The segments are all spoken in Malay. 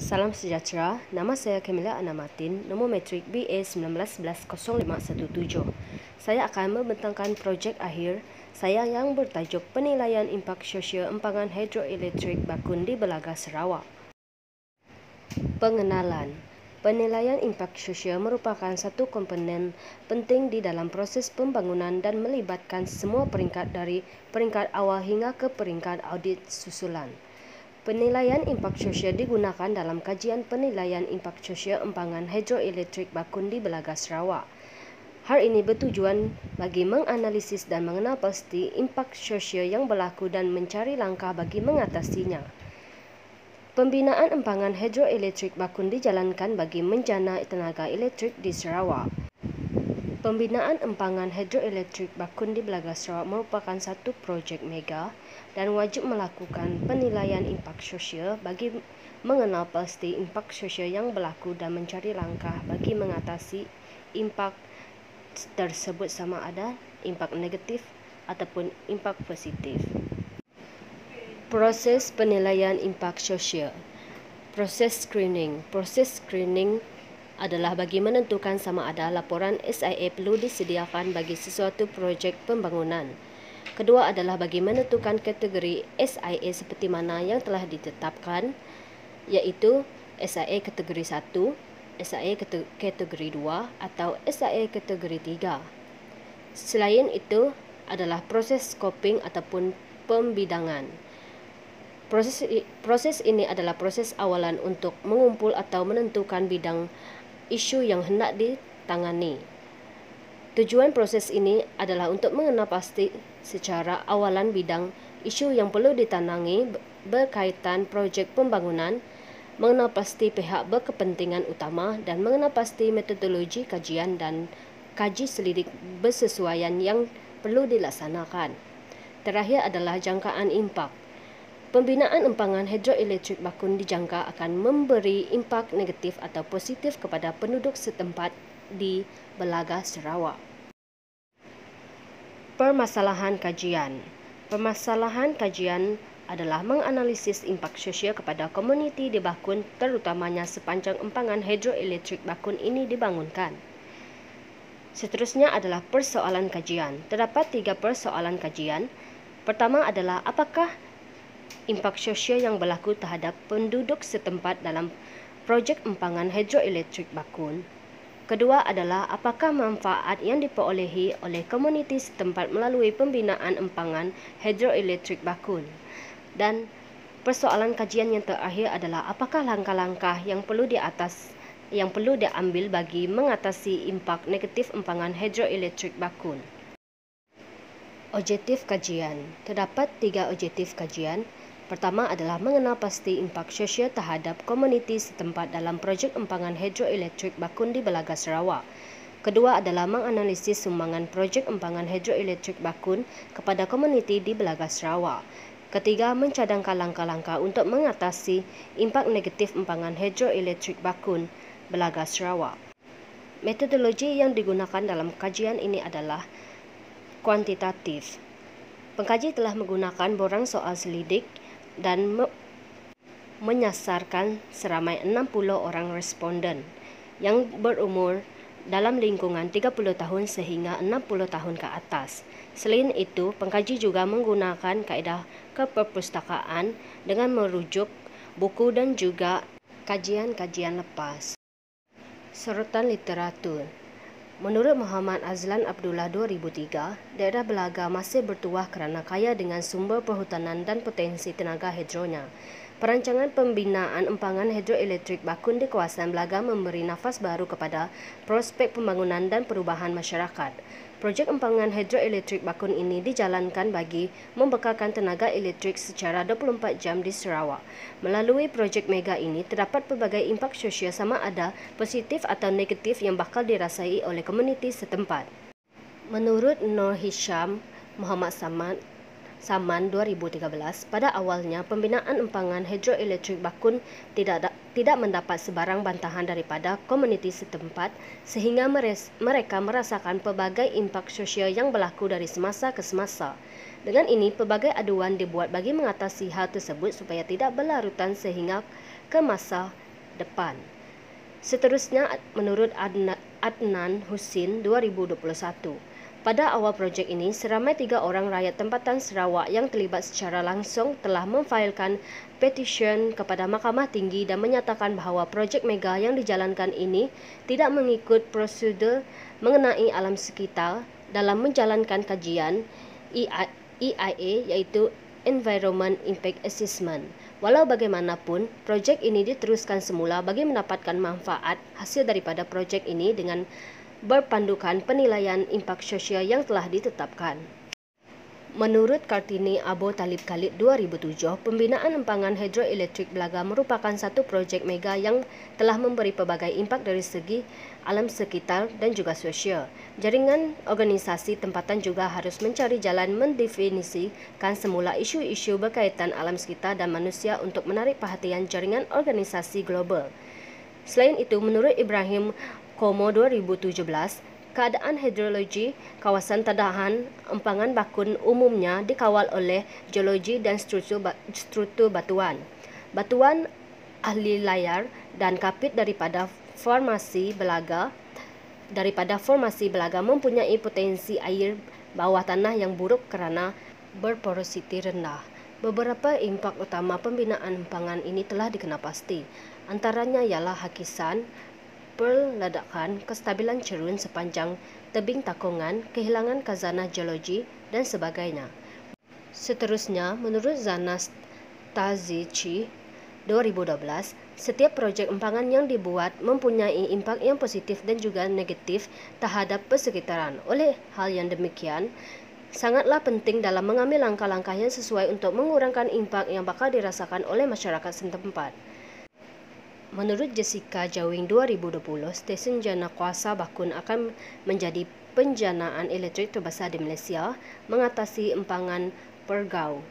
Salam sejahtera. Nama saya Camilla Anna Martin, nombor metrik BA1911517. Saya akan membentangkan projek akhir saya yang bertajuk Penilaian Impak Sosial Empangan Hidroelektrik Bakun di Belaga Sarawak. Pengenalan Penilaian impak sosial merupakan satu komponen penting di dalam proses pembangunan dan melibatkan semua peringkat dari peringkat awal hingga ke peringkat audit susulan. Penilaian impak sosial digunakan dalam kajian penilaian impak sosial empangan hidroelektrik Bakun di Belaga Sarawak. Hal ini bertujuan bagi menganalisis dan mengenal pasti impak sosial yang berlaku dan mencari langkah bagi mengatasinya. Pembinaan empangan hidroelektrik Bakun dijalankan bagi menjana tenaga elektrik di Sarawak. Pembinaan empangan hidroelektrik Bakun di Belaga Sarawak merupakan satu projek mega dan wajib melakukan penilaian impak sosial bagi mengenal pasti impak sosial yang berlaku dan mencari langkah bagi mengatasi impak tersebut sama ada impak negatif ataupun impak positif. Proses penilaian impak sosial Proses screening Proses screening adalah bagi menentukan sama ada laporan SIA perlu disediakan bagi sesuatu projek pembangunan. Kedua adalah bagi menentukan kategori SIA seperti mana yang telah ditetapkan, yaitu SIA kategori 1, SIA kategori 2 atau SIA kategori 3. Selain itu adalah proses scoping ataupun pembidangan. Proses proses ini adalah proses awalan untuk mengumpul atau menentukan bidang isu yang hendak ditangani. Tujuan proses ini adalah untuk mengenal pasti secara awalan bidang isu yang perlu ditanangi berkaitan projek pembangunan, mengenal pasti pihak berkepentingan utama dan mengenal pasti metodologi kajian dan kaji selidik bersesuaian yang perlu dilaksanakan. Terakhir adalah jangkaan impak. Pembinaan empangan hidroelektrik Bakun dijangka akan memberi impak negatif atau positif kepada penduduk setempat di Belaga Sarawak. Permasalahan kajian. Permasalahan kajian adalah menganalisis impak sosial kepada komuniti di Bakun terutamanya sepanjang empangan hidroelektrik Bakun ini dibangunkan. Seterusnya adalah persoalan kajian. Terdapat tiga persoalan kajian. Pertama adalah apakah impak sosial yang berlaku terhadap penduduk setempat dalam projek empangan hidroelektrik Bakun. Kedua adalah apakah manfaat yang diperolehi oleh komuniti setempat melalui pembinaan empangan hidroelektrik Bakun. Dan persoalan kajian yang terakhir adalah apakah langkah-langkah yang perlu di atas yang perlu diambil bagi mengatasi impak negatif empangan hidroelektrik Bakun. Objektif kajian. Terdapat tiga objektif kajian. Pertama adalah mengenal pasti impak sosial terhadap komuniti setempat dalam projek empangan hidroelektrik Bakun di Belaga Sarawak. Kedua adalah menganalisis sumbangan projek empangan hidroelektrik Bakun kepada komuniti di Belaga Sarawak. Ketiga, mencadangkan langkah-langkah untuk mengatasi impak negatif empangan hidroelektrik Bakun, Belaga Sarawak. Metodologi yang digunakan dalam kajian ini adalah kuantitatif. Pengkaji telah menggunakan borang soal selidik dan me- menyasarkan seramai 60 orang responden yang berumur dalam lingkungan 30 tahun sehingga 60 tahun ke atas. Selain itu, pengkaji juga menggunakan kaedah keperpustakaan dengan merujuk buku dan juga kajian-kajian lepas. Sorotan literatur Menurut Muhammad Azlan Abdullah 2003, daerah Belaga masih bertuah kerana kaya dengan sumber perhutanan dan potensi tenaga hidronya. Perancangan pembinaan empangan hidroelektrik bakun di kawasan Belaga memberi nafas baru kepada prospek pembangunan dan perubahan masyarakat. Projek empangan hidroelektrik Bakun ini dijalankan bagi membekalkan tenaga elektrik secara 24 jam di Sarawak. Melalui projek mega ini, terdapat pelbagai impak sosial sama ada positif atau negatif yang bakal dirasai oleh komuniti setempat. Menurut Nur Hisham Muhammad Samad, Saman 2013, pada awalnya pembinaan empangan hidroelektrik Bakun tidak da- tidak mendapat sebarang bantahan daripada komuniti setempat sehingga meres- mereka merasakan pelbagai impak sosial yang berlaku dari semasa ke semasa. Dengan ini, pelbagai aduan dibuat bagi mengatasi hal tersebut supaya tidak berlarutan sehingga ke masa depan. Seterusnya, menurut Adnan Husin 2021, pada awal projek ini, seramai tiga orang rakyat tempatan Sarawak yang terlibat secara langsung telah memfailkan petisyen kepada Mahkamah Tinggi dan menyatakan bahawa projek mega yang dijalankan ini tidak mengikut prosedur mengenai alam sekitar dalam menjalankan kajian EIA e iaitu Environment Impact Assessment. Walau bagaimanapun, projek ini diteruskan semula bagi mendapatkan manfaat hasil daripada projek ini dengan berpandukan penilaian impak sosial yang telah ditetapkan. Menurut Kartini Abo Talib Khalid 2007, pembinaan empangan hidroelektrik Belaga merupakan satu projek mega yang telah memberi pelbagai impak dari segi alam sekitar dan juga sosial. Jaringan organisasi tempatan juga harus mencari jalan mendefinisikan semula isu-isu berkaitan alam sekitar dan manusia untuk menarik perhatian jaringan organisasi global. Selain itu, menurut Ibrahim Komo 2017, keadaan hidrologi kawasan tadahan empangan bakun umumnya dikawal oleh geologi dan struktur, struktur batuan. Batuan ahli layar dan kapit daripada formasi belaga daripada formasi belaga mempunyai potensi air bawah tanah yang buruk kerana berporositi rendah. Beberapa impak utama pembinaan empangan ini telah dikenal pasti. Antaranya ialah hakisan, perledakan, kestabilan cerun sepanjang tebing takungan, kehilangan kazanah geologi dan sebagainya. Seterusnya, menurut Zanas Tazici 2012, setiap projek empangan yang dibuat mempunyai impak yang positif dan juga negatif terhadap persekitaran. Oleh hal yang demikian, sangatlah penting dalam mengambil langkah-langkah yang sesuai untuk mengurangkan impak yang bakal dirasakan oleh masyarakat setempat. Menurut Jessica Jawing 2020, stesen jana kuasa bakun akan menjadi penjanaan elektrik terbesar di Malaysia mengatasi empangan pergau.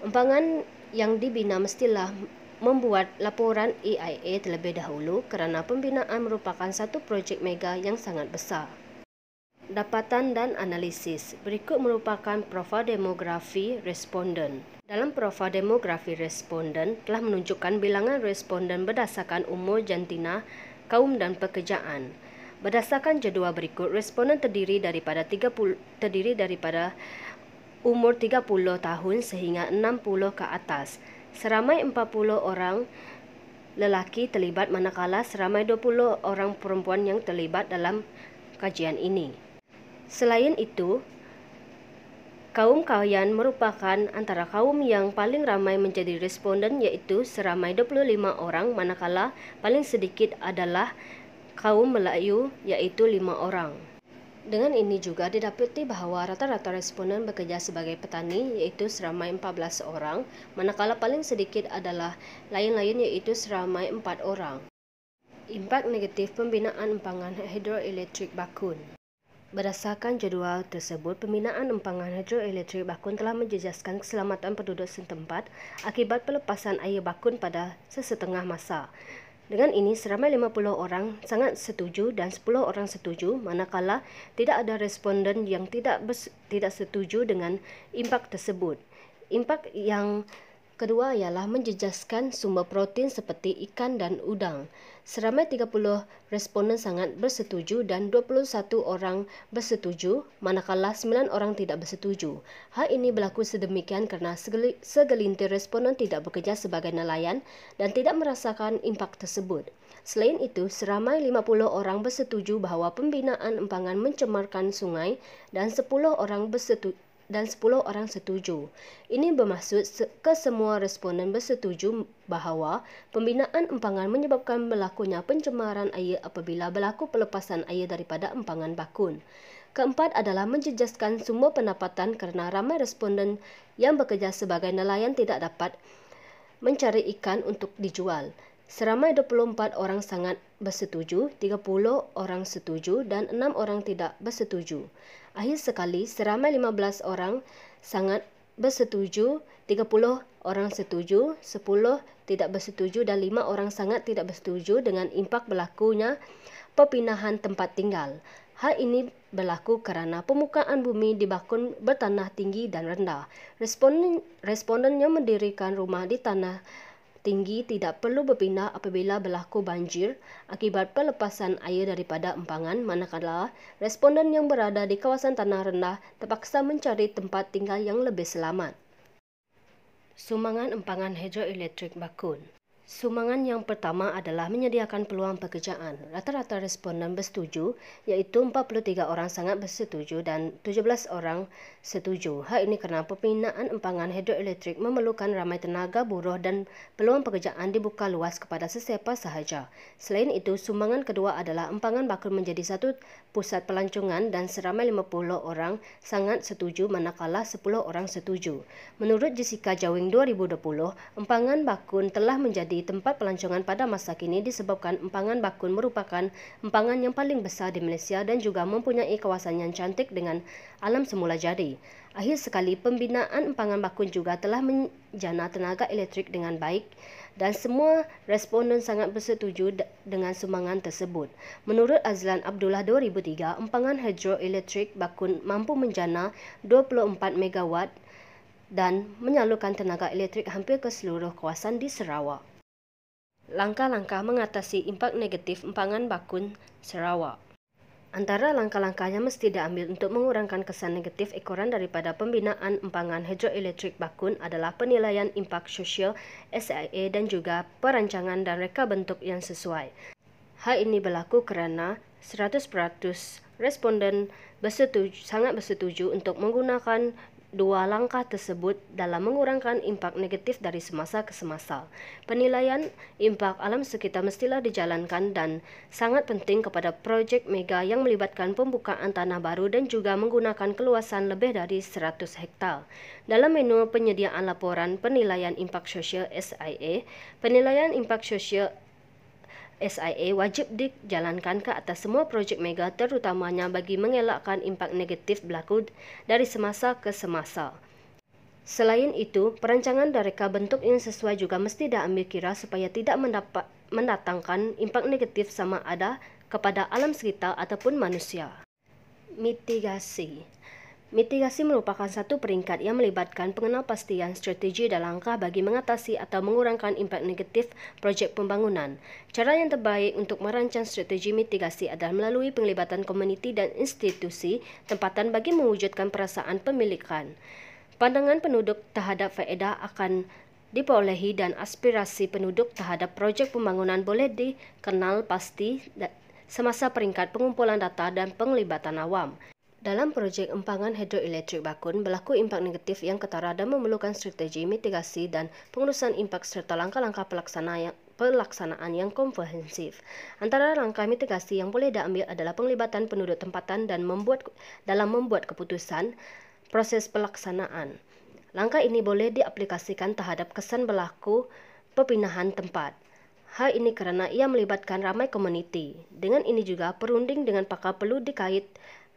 Empangan yang dibina mestilah membuat laporan EIA terlebih dahulu kerana pembinaan merupakan satu projek mega yang sangat besar dapatan dan analisis. Berikut merupakan profil demografi responden. Dalam profil demografi responden telah menunjukkan bilangan responden berdasarkan umur jantina, kaum dan pekerjaan. Berdasarkan jadual berikut, responden terdiri daripada 30 terdiri daripada umur 30 tahun sehingga 60 ke atas. Seramai 40 orang lelaki terlibat manakala seramai 20 orang perempuan yang terlibat dalam kajian ini. Selain itu, kaum kawian merupakan antara kaum yang paling ramai menjadi responden yaitu seramai 25 orang manakala paling sedikit adalah kaum Melayu yaitu 5 orang. Dengan ini juga didapati bahawa rata-rata responden bekerja sebagai petani yaitu seramai 14 orang manakala paling sedikit adalah lain-lain yaitu seramai 4 orang. Impak negatif pembinaan empangan hidroelektrik Bakun Berdasarkan jadual tersebut, pembinaan empangan hidroelektrik bakun telah menjejaskan keselamatan penduduk setempat akibat pelepasan air bakun pada sesetengah masa. Dengan ini, seramai 50 orang sangat setuju dan 10 orang setuju manakala tidak ada responden yang tidak tidak setuju dengan impak tersebut. Impak yang Kedua ialah menjejaskan sumber protein seperti ikan dan udang. Seramai 30 responden sangat bersetuju dan 21 orang bersetuju, manakala 9 orang tidak bersetuju. Hal ini berlaku sedemikian kerana segelintir responden tidak bekerja sebagai nelayan dan tidak merasakan impak tersebut. Selain itu, seramai 50 orang bersetuju bahawa pembinaan empangan mencemarkan sungai dan 10 orang bersetuju dan 10 orang setuju. Ini bermaksud kesemua responden bersetuju bahawa pembinaan empangan menyebabkan berlakunya pencemaran air apabila berlaku pelepasan air daripada empangan bakun. Keempat adalah menjejaskan semua pendapatan kerana ramai responden yang bekerja sebagai nelayan tidak dapat mencari ikan untuk dijual. Seramai 24 orang sangat bersetuju, 30 orang setuju dan 6 orang tidak bersetuju. Akhir sekali, seramai 15 orang sangat bersetuju, 30 orang setuju, 10 tidak bersetuju dan 5 orang sangat tidak bersetuju dengan impak berlakunya perpindahan tempat tinggal. Hal ini berlaku kerana permukaan bumi di bertanah tinggi dan rendah. Responden, respondennya mendirikan rumah di tanah tinggi tinggi tidak perlu berpindah apabila berlaku banjir akibat pelepasan air daripada empangan manakala responden yang berada di kawasan tanah rendah terpaksa mencari tempat tinggal yang lebih selamat. Sumbangan empangan hidroelektrik Bakun Sumbangan yang pertama adalah menyediakan peluang pekerjaan. Rata-rata responden bersetuju, iaitu 43 orang sangat bersetuju dan 17 orang setuju. Hal ini kerana pembinaan empangan hidroelektrik memerlukan ramai tenaga buruh dan peluang pekerjaan dibuka luas kepada sesiapa sahaja. Selain itu, sumbangan kedua adalah empangan bakal menjadi satu pusat pelancongan dan seramai 50 orang sangat setuju manakala 10 orang setuju. Menurut Jessica Jawing 2020, empangan bakun telah menjadi tempat pelancongan pada masa kini disebabkan empangan bakun merupakan empangan yang paling besar di Malaysia dan juga mempunyai kawasan yang cantik dengan alam semula jadi. Akhir sekali, pembinaan empangan bakun juga telah menjana tenaga elektrik dengan baik dan semua responden sangat bersetuju dengan sumbangan tersebut. Menurut Azlan Abdullah 2003, empangan hidroelektrik bakun mampu menjana 24 MW dan menyalurkan tenaga elektrik hampir ke seluruh kawasan di Sarawak langkah-langkah mengatasi impak negatif empangan bakun Sarawak. Antara langkah-langkah yang mesti diambil untuk mengurangkan kesan negatif ekoran daripada pembinaan empangan hidroelektrik bakun adalah penilaian impak sosial SIA dan juga perancangan dan reka bentuk yang sesuai. Hal ini berlaku kerana 100% responden bersetuju, sangat bersetuju untuk menggunakan dua langkah tersebut dalam mengurangkan impak negatif dari semasa ke semasa. Penilaian impak alam sekitar mestilah dijalankan dan sangat penting kepada projek mega yang melibatkan pembukaan tanah baru dan juga menggunakan keluasan lebih dari 100 hektar. Dalam menu penyediaan laporan penilaian impak sosial SIA, penilaian impak sosial SIA wajib dijalankan ke atas semua projek mega terutamanya bagi mengelakkan impak negatif berlaku dari semasa ke semasa. Selain itu, perancangan mereka bentuk yang sesuai juga mesti diambil kira supaya tidak mendapat, mendatangkan impak negatif sama ada kepada alam sekitar ataupun manusia. Mitigasi Mitigasi merupakan satu peringkat yang melibatkan pengenalpastian strategi dan langkah bagi mengatasi atau mengurangkan impact negatif proyek pembangunan. Cara yang terbaik untuk merancang strategi mitigasi adalah melalui penglibatan komuniti dan institusi tempatan bagi mewujudkan perasaan pemilikan. Pandangan penduduk terhadap faedah akan diperolehi dan aspirasi penduduk terhadap proyek pembangunan boleh dikenal pasti semasa peringkat pengumpulan data dan penglibatan awam. Dalam projek empangan hidroelektrik Bakun, berlaku impak negatif yang ketara dan memerlukan strategi mitigasi dan pengurusan impak serta langkah-langkah pelaksanaan yang pelaksanaan yang komprehensif. Antara langkah mitigasi yang boleh diambil adalah penglibatan penduduk tempatan dan membuat dalam membuat keputusan proses pelaksanaan. Langkah ini boleh diaplikasikan terhadap kesan berlaku perpindahan tempat. Hal ini karena ia melibatkan ramai komuniti. Dengan ini juga perunding dengan pakar perlu dikait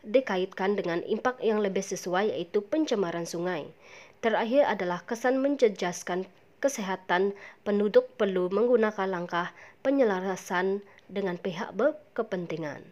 dikaitkan dengan impak yang lebih sesuai yaitu pencemaran sungai. Terakhir adalah kesan menjejaskan kesehatan penduduk perlu menggunakan langkah penyelarasan dengan pihak berkepentingan.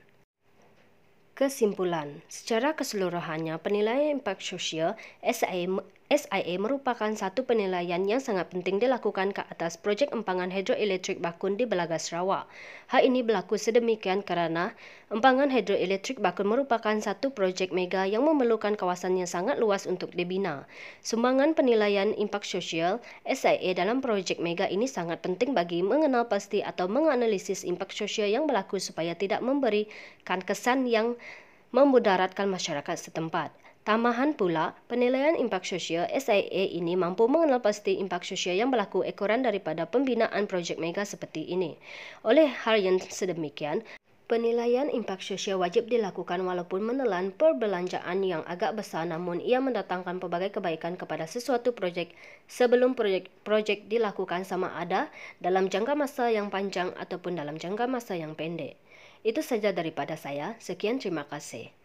Kesimpulan, secara keseluruhannya penilaian impak sosial SIM SIA merupakan satu penilaian yang sangat penting dilakukan ke atas projek empangan hidroelektrik Bakun di Belaga Sarawak. Hal ini berlaku sedemikian kerana empangan hidroelektrik Bakun merupakan satu projek mega yang memerlukan kawasan yang sangat luas untuk dibina. Sumbangan penilaian impak sosial SIA dalam projek mega ini sangat penting bagi mengenal pasti atau menganalisis impak sosial yang berlaku supaya tidak memberikan kesan yang memudaratkan masyarakat setempat. Tambahan pula, penilaian impak sosial SIA ini mampu mengenal pasti impak sosial yang berlaku ekoran daripada pembinaan projek mega seperti ini. Oleh hal yang sedemikian, penilaian impak sosial wajib dilakukan walaupun menelan perbelanjaan yang agak besar namun ia mendatangkan pelbagai kebaikan kepada sesuatu projek sebelum projek, projek dilakukan sama ada dalam jangka masa yang panjang ataupun dalam jangka masa yang pendek. Itu saja daripada saya. Sekian terima kasih.